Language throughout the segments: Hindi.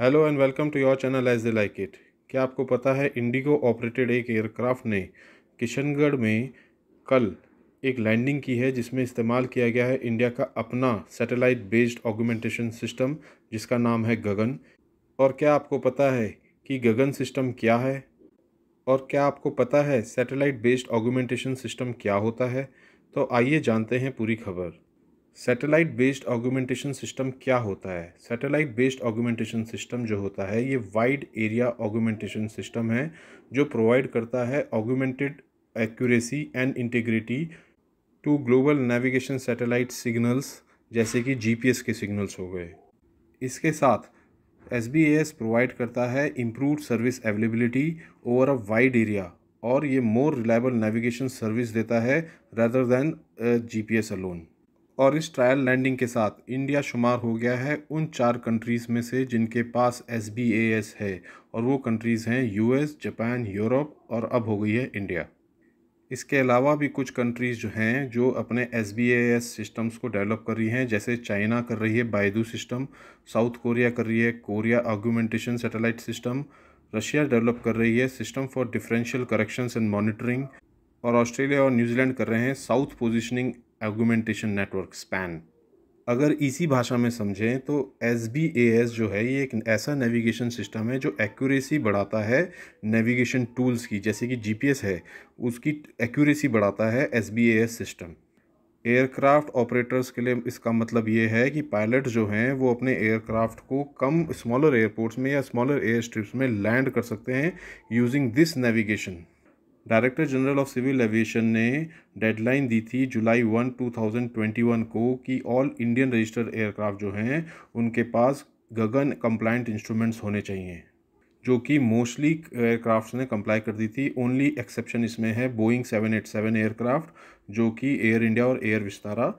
hello and welcome to your channel as the like it क्या आपको पता है इंडिगो ऑपरेटेड एक एयरक्राफ्ट ने किशनगढ़ में कल एक लैंडिंग की है जिसमें इस्तेमाल किया गया है इंडिया का अपना सैटेलाइट बेस्ड ऑगुमेंटेशन सिस्टम जिसका नाम है गगन और क्या आपको पता है कि गगन सिस्टम क्या है और क्या आपको पता है सैटेलाइट बेस्ड ऑगुमेंटेशन सिस्टम क्या होता है तो आइए जानते हैं पूरी खबर सैटेलाइट बेस्ड ऑगूमेंटेशन सिस्टम क्या होता है सैटेलाइट बेस्ड ऑगूमेंटेशन सिस्टम जो होता है ये वाइड एरिया ऑगूमेंटेशन सिस्टम है जो प्रोवाइड करता है augmented accuracy and integrity to global navigation satellite signals जैसे कि जी के सिग्नल्स हो गए इसके साथ एस बी एस प्रोवाइड करता है improve service availability over a wide area और ये मोर रिलायबल नेविगेशन सर्विस देता है rather than G P S alone और इस ट्रायल लैंडिंग के साथ इंडिया शुमार हो गया है उन चार कंट्रीज़ में से जिनके पास एस है और वो कंट्रीज़ हैं यू जापान यूरोप और अब हो गई है इंडिया इसके अलावा भी कुछ कंट्रीज़ जो हैं जो अपने एस सिस्टम्स को डेवलप कर रही हैं जैसे चाइना कर रही है बायदू सिस्टम साउथ कोरिया कर रही है Korea augmentation satellite system Russia develop कर रही है system for differential corrections and monitoring और ऑस्ट्रेलिया और न्यूजीलैंड कर रहे हैं south positioning augmentation network span अगर इसी भाषा में समझें तो एस बी ए एस जो है ये एक ऐसा नेविगेशन सिस्टम है जो एक्यूरेसी बढ़ाता है नेविगेशन टूल्स की जैसे कि जी पी एस है उसकी एक्यूरेसी बढ़ाता है S B A S system aircraft operators के लिए इसका मतलब ये है कि पायलट जो हैं वो अपने एयरक्राफ्ट को कम स्मॉलर एयरपोर्ट्स में या स्मॉलर एयर स्ट्रिप्स में लैंड कर सकते हैं using this navigation director general of civil aviation ने डेडलाइन दी थी July one two thousand twenty one को कि ऑल इंडियन रजिस्टर्ड एयरक्राफ्ट जो हैं उनके पास गगन कंप्लाइंट इंस्ट्रूमेंट्स होने चाहिए जो कि मोस्टली एयरक्राफ्ट ने कंप्लाई कर दी थी ओनली एक्सेप्शन इसमें है Boeing seven eight seven aircraft जो कि एयर इंडिया और एयर विस्तारा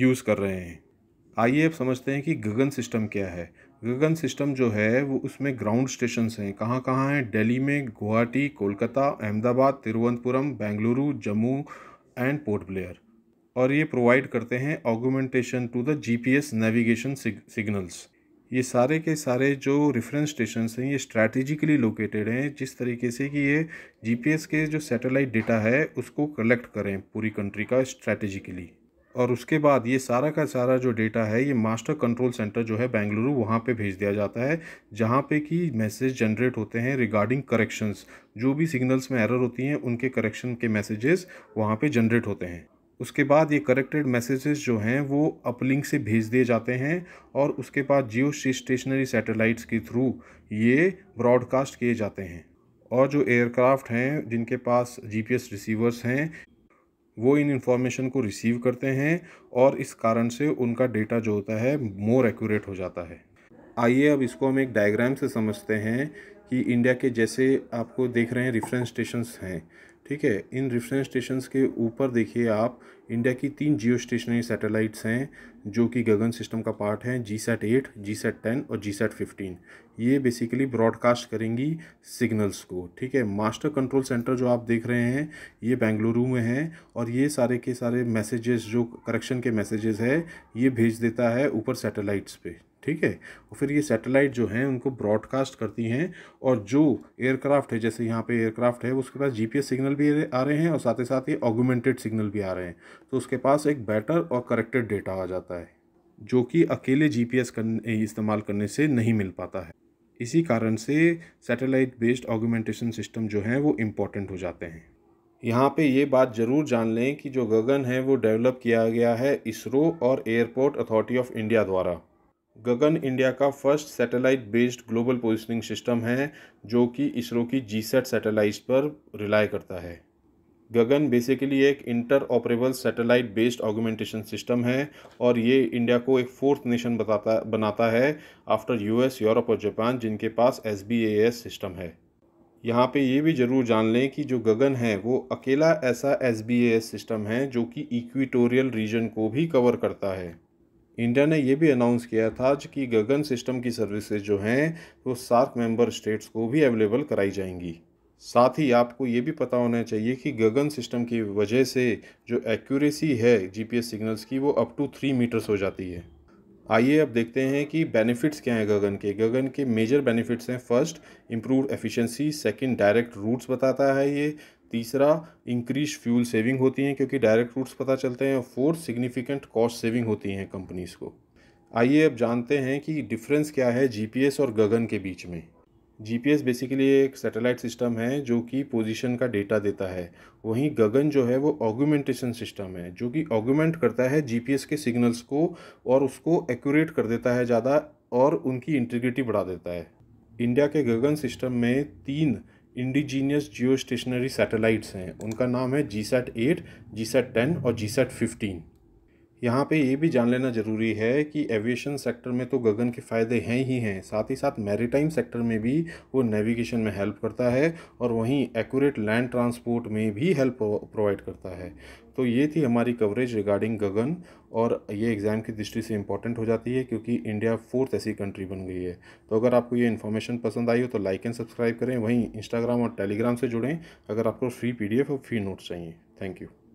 यूज़ कर रहे हैं आइए अब समझते हैं कि गगन सिस्टम क्या है गगन सिस्टम जो है वो उसमें ग्राउंड स्टेशन हैं कहाँ कहाँ हैं दिल्ली में गुवाहाटी कोलकाता अहमदाबाद तिरुवनंतपुरम बेंगलुरु जम्मू एंड पोर्ट ब्लेयर और ये प्रोवाइड करते हैं augmentation to the GPS navigation signals ये सारे के सारे जो रेफरेंस स्टेशन हैं ये स्ट्रैटेजिकली लोकेटेड हैं जिस तरीके से कि ये जीपीएस के जो सैटेलाइट डेटा है उसको कलेक्ट करें पूरी कंट्री का स्ट्रैटेजिकली और उसके बाद ये सारा का सारा जो डेटा है ये मास्टर कंट्रोल सेंटर जो है बेंगलुरु वहाँ पे भेज दिया जाता है जहाँ पे कि मैसेज जनरेट होते हैं रिगार्डिंग करेक्शंस जो भी सिग्नल्स में एरर होती हैं उनके करेक्शन के मैसेजेस वहाँ पे जनरेट होते हैं उसके बाद ये करेक्टेड मैसेजेस जो हैं वो अपलिंक से भेज दिए जाते हैं और उसके बाद जियो स्टेशनरी सैटेलाइट्स के थ्रू ये ब्रॉडकास्ट किए जाते हैं और जो एयरक्राफ्ट हैं जिनके पास जीपीएस रिसीवर्स हैं वो इन इन्फॉर्मेशन को रिसीव करते हैं और इस कारण से उनका डेटा जो होता है मोर एक्यूरेट हो जाता है आइए अब इसको हम एक डायग्राम से समझते हैं कि इंडिया के जैसे आपको देख रहे हैं रिफरेंस स्टेशंस हैं ठीक है इन रिफरेंस स्टेशंस के ऊपर देखिए आप इंडिया की तीन जियो स्टेशनरी सैटेलाइट्स हैं जो कि गगन सिस्टम का पार्ट हैं GSAT eight GSAT ten और जी सेट फिफ्टीन ये बेसिकली ब्रॉडकास्ट करेंगी सिग्नल्स को ठीक है मास्टर कंट्रोल सेंटर जो आप देख रहे हैं ये बेंगलुरु में है और ये सारे के सारे मैसेजेस जो करेक्शन के मैसेजेस है ये भेज देता है ऊपर सैटेलाइट्स पर ठीक है और फिर ये सैटेलाइट जो हैं उनको ब्रॉडकास्ट करती हैं और जो एयरक्राफ्ट है जैसे यहाँ पे एयरक्राफ्ट है उसके पास जीपीएस सिग्नल भी आ रहे हैं और साथ ही साथ ये ऑगुमेंटेड सिग्नल भी आ रहे हैं तो उसके पास एक बेटर और करेक्टेड डेटा आ जाता है जो कि अकेले जी पी इस्तेमाल करने से नहीं मिल पाता है इसी कारण से सैटेलाइट बेस्ड ऑगूमेंटेशन सिस्टम जो हैं वो इम्पॉर्टेंट हो जाते हैं यहाँ पे ये बात ज़रूर जान लें कि जो गगन है वो डेवलप किया गया है इसरो और एयरपोर्ट अथॉरिटी ऑफ इंडिया द्वारा गगन इंडिया का first satellite based global positioning system है जो कि इसरो की जी सेट सैटेलाइट पर रिलाई करता है गगन बेसिकली एक interoperable satellite based augmentation system है और ये इंडिया को एक फोर्थ नेशन बताता बनाता है आफ्टर यूएस यूरोप और जापान जिनके पास एस सिस्टम है यहाँ पे ये भी ज़रूर जान लें कि जो गगन है वो अकेला ऐसा एस सिस्टम है जो कि इक्विटोरियल रीजन को भी कवर करता है इंडिया ने ये भी अनाउंस किया था कि गगन सिस्टम की सर्विसेज जो हैं वो सात मेंबर स्टेट्स को भी अवेलेबल कराई जाएंगी साथ ही आपको ये भी पता होना चाहिए कि गगन सिस्टम की वजह से जो एक्यूरेसी है जीपीएस सिग्नल्स की वो अप टू थ्री मीटर्स हो जाती है आइए अब देखते हैं कि बेनिफिट्स क्या हैं गगन के गगन के मेजर बेनिफिट्स हैं first improve efficiency second direct routes बताता है ये तीसरा इंक्रीज फ्यूल सेविंग होती हैं क्योंकि डायरेक्ट रूट्स पता चलते हैं और फोर्थ सिग्निफिकेंट कॉस्ट सेविंग होती हैं कंपनीज़ को आइए अब जानते हैं कि डिफरेंस क्या है जीपीएस और गगन के बीच में जीपीएस बेसिकली एक सैटेलाइट सिस्टम है जो कि पोजीशन का डेटा देता है वहीं गगन जो है वो ऑगूमेंटेशन सिस्टम है जो कि ऑगूमेंट करता है जीपीएस के सिग्नल्स को और उसको एक्यूरेट कर देता है ज़्यादा और उनकी इंटीग्रिटी बढ़ा देता है इंडिया के गगन सिस्टम में तीन इंडिजीनियस जियो स्टेशनरी सैटेलाइट्स हैं उनका नाम है GSAT eight GSAT ten और जी सेट फिफ्टीन यहाँ पे ये भी जान लेना ज़रूरी है कि एविएशन सेक्टर में तो गगन के फ़ायदे हैं ही हैं साथ ही साथ मैरीटाइम सेक्टर में भी वो नेविगेशन में हेल्प करता है और वहीं एक्यूरेट लैंड ट्रांसपोर्ट में भी हेल्प प्रोवाइड करता है तो ये थी हमारी कवरेज रिगार्डिंग गगन और ये एग्ज़ाम की दृष्टि से इंपॉर्टेंट हो जाती है क्योंकि इंडिया फोर्थ ऐसी कंट्री बन गई है तो अगर आपको ये इन्फॉर्मेशन पसंद आई हो तो लाइक एंड सब्सक्राइब करें वहीं इंस्टाग्राम और टेलीग्राम से जुड़ें अगर आपको फ्री पी और फ्री नोट्स चाहिए थैंक यू